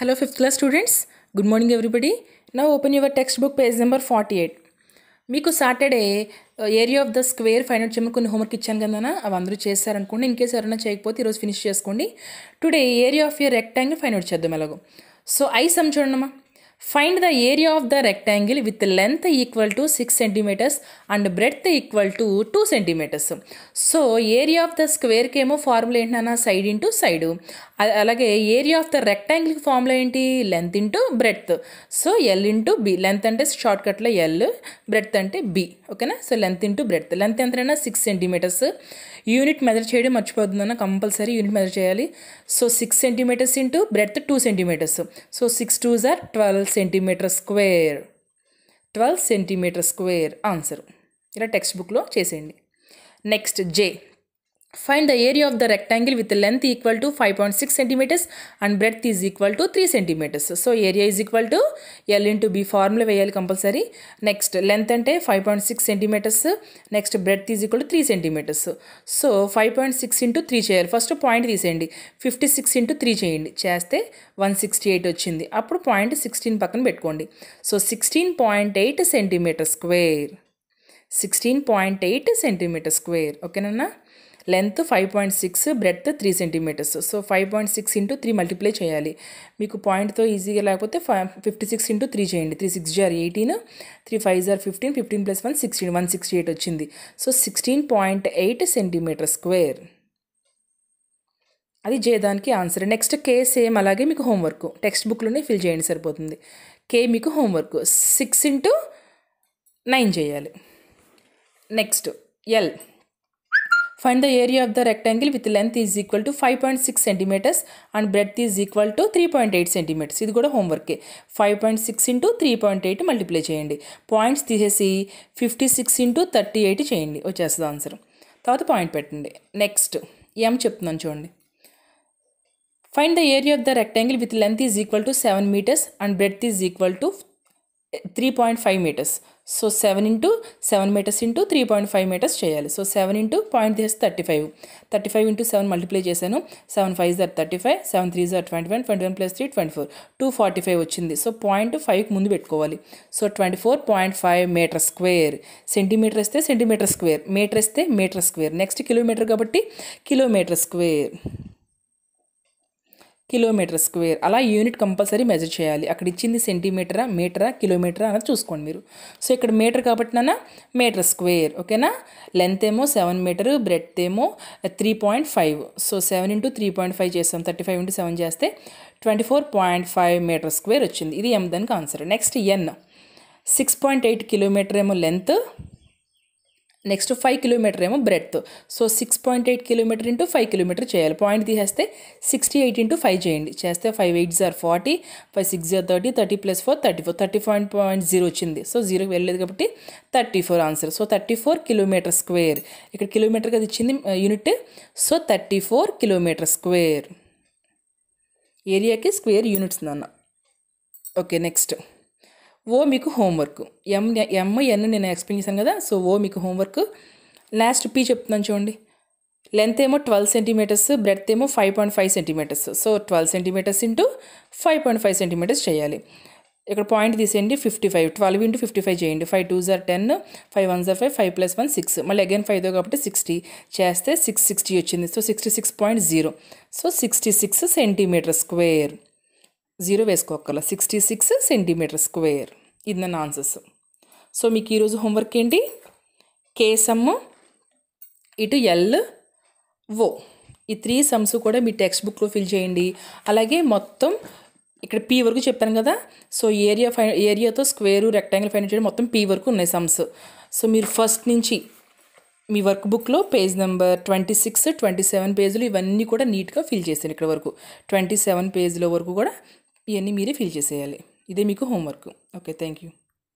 hello fifth class students good morning everybody నా open your text book page number forty eight మీకు Saturday area of the square find out చేయమని కొన్ని homework ఇచ్చాను కదా అవి అందరూ చేశారనుకోండి ఇన్ కేసు ఎవరైనా చేయకపోతే ఈరోజు ఫినిష్ చేసుకోండి today area of your rectangle find out చేద్దాం ఎలాగో సో ఐ సమ్ చూడండి find the area of the rectangle with length equal to six centimetres and breadth equal to two centimetres so area of the స్క్వేర్కి ఏమో formula ఏంటన్నా side into side అలాగే area of the rectangle formula ఏంటి length into breadth so L into B length అంటే short కట్లో L breadth అంటే B ఓకేనా so length into breadth length ఎంతైనా సిక్స్ సెంటీమీటర్స్ యూనిట్ మెజర్ చేయడం మర్చిపోతుందన్న కంపల్సరీ యూనిట్ మెజర్ చేయాలి so six centimetres into breadth two centimetres so six twos are twelve centimetre square twelve centimetre square answer ఇలా text బుక్లో చేసేయండి next జే find the of the rectangle with length equal to five point six centimetres and breadth is equal to three centimetres so area is equal to L into B formula వేయాలి compulsory next length అంటే five point six centimetres next breadth is equal to three centimetres so five point six into three చేయాలి first point తీసేయండి fifty six into three చేయండి చేస్తే one sixty eight వచ్చింది అప్పుడు point sixteen పక్కన పెట్టుకోండి so sixteen point eight centimetre square sixteen point eight centimetre square ఓకేనన్నా length five point six bread three centimetres so five point six into three multiply చేయాలి మీకు పాయింట్తో ఈజీగా లేకపోతే five fifty six into three చేయండి three six are eighteen three five are fifteen fifteen plus one sixteen one sixty eight వచ్చింది so sixteen point eight centimetre square అది చేయడానికి answer next కే same అలాగే మీకు హోంవర్క్ టెక్స్ట్ బుక్లోనే ఫిల్ చేయండి సరిపోతుంది కే మీకు హోంవర్క్ సిక్స్ ఇంటూ నైన్ చేయాలి next L the area the rectangle with length is equal to five point six centimetres and breadth is equal to three point eight centimetres ఇది కూడా హోంవర్కే five point six into three point eight multiply చేయండి points తీసేసి fifty six into thirty eight చేయండి వచ్చేస్తుంది answer తర్వాత point పెట్టండి next ఏం చెప్తున్నాను చూడండి find the area of the rectangle with length is equal to seven metres and breadth is equal to three point five metres so seven into seven metres into three point five metres చేయాలి so seven into point తీసి thirty five thirty five into seven multiply చేశాను seven five are thirty five seven three are twenty one twenty one plus three twenty four two forty five వచ్చింది so point ఫైవ్కి ముందు పెట్టుకోవాలి so twenty four point five metre square centimetre ఇస్తే centimetre square metre ఇస్తే metre square next kilometre కాబట్టి kilometre square kilometre square అలా unit compulsory measure చేయాలి అక్కడ ఇచ్చింది సెంటీమీటరా మీటరా కిలోమీటరా అన్నది చూసుకోండి మీరు సో ఇక్కడ మీటర్ కాబట్టి నన్న మీటర్ స్క్వేర్ ఓకేనా లెంత్ ఏమో సెవెన్ మీటర్ బ్రెడ్త్ ఏమో three point five so seven into three point five చేస్తాం థర్టీ ఫైవ్ ఇంటూ సెవెన్ చేస్తే twenty four point five metre square వచ్చింది ఇది ఎం దానికి ఆన్సర్ నెక్స్ట్ ఎన్ సిక్స్ పాయింట్ ఎయిట్ కిలోమీటర్ ఏమో లెంత్ నెక్స్ట్ ఫైవ్ కిలోమీటర్ ఏమో breadth so six point eight kilometre into five kilometre చేయాలి పాయింట్ తీసేస్తే సిక్స్టీ ఎయిట్ ఇంటూ ఫైవ్ చేయండి చేస్తే five eight are forty five six are thirty thirty plus four thirty four thirty point point zero వచ్చింది so జీరోకి వెళ్ళలేదు కాబట్టి thirty four answer so thirty four kilometre square ఇక్కడ కిలోమీటర్కి అది ఇచ్చింది unit so thirty four kilometre square ఏరియాకి square units నాన్న ఓకే నెక్స్ట్ ఓ మీకు హోంవర్క్ ఎం ఎం ఎన్ నేను ఎక్స్ప్లెయిన్ చేశాను కదా సో ఓ మీకు హోంవర్క్ లాస్ట్ పీ చెప్తున్నాను చూడండి లెంత్ ఏమో ట్వెల్వ్ సెంటీమీటర్స్ బ్రెడ్త్ ఏమో five point five centimetres so twelve centimetres into five point five centimetres చేయాలి ఇక్కడ పాయింట్ తీసేయండి fifty five twelve into fifty five చేయండి five two are ten five one are five five plus one six మళ్ళీ again five కాబట్టి sixty చేస్తే six sixty వచ్చింది so sixty six point zero so sixty six centimetre square zero వేసుకోకల sixty six centimetre square ఇది నన్ను answers so మీకు ఈరోజు homework ఏంటి కేసమ్ ఇటు ఎల్ ఓ ఈ త్రీ సమ్స్ కూడా మీ టెక్స్ట్ బుక్లో ఫిల్ చేయండి అలాగే మొత్తం ఇక్కడ పీ వరకు చెప్పాను కదా సో ఏరియా ఫైన్ ఏరియాతో స్క్వేరు రెక్టాంగిల్ ఫైన్ చేయడం మొత్తం పీ వరకు ఉన్నాయి సమ్స్ సో మీరు ఫస్ట్ నుంచి మీ వర్క్ బుక్లో page number twenty six twenty seven పేజీలు ఇవన్నీ కూడా నీట్గా ఫిల్ చేశాను ఇక్కడ వరకు ట్వంటీ సెవెన్ పేజీల వరకు కూడా ఇవన్నీ మీరే ఫిల్ చేసేయాలి ఇదే మీకు హోంవర్క్ ఓకే థ్యాంక్ యూ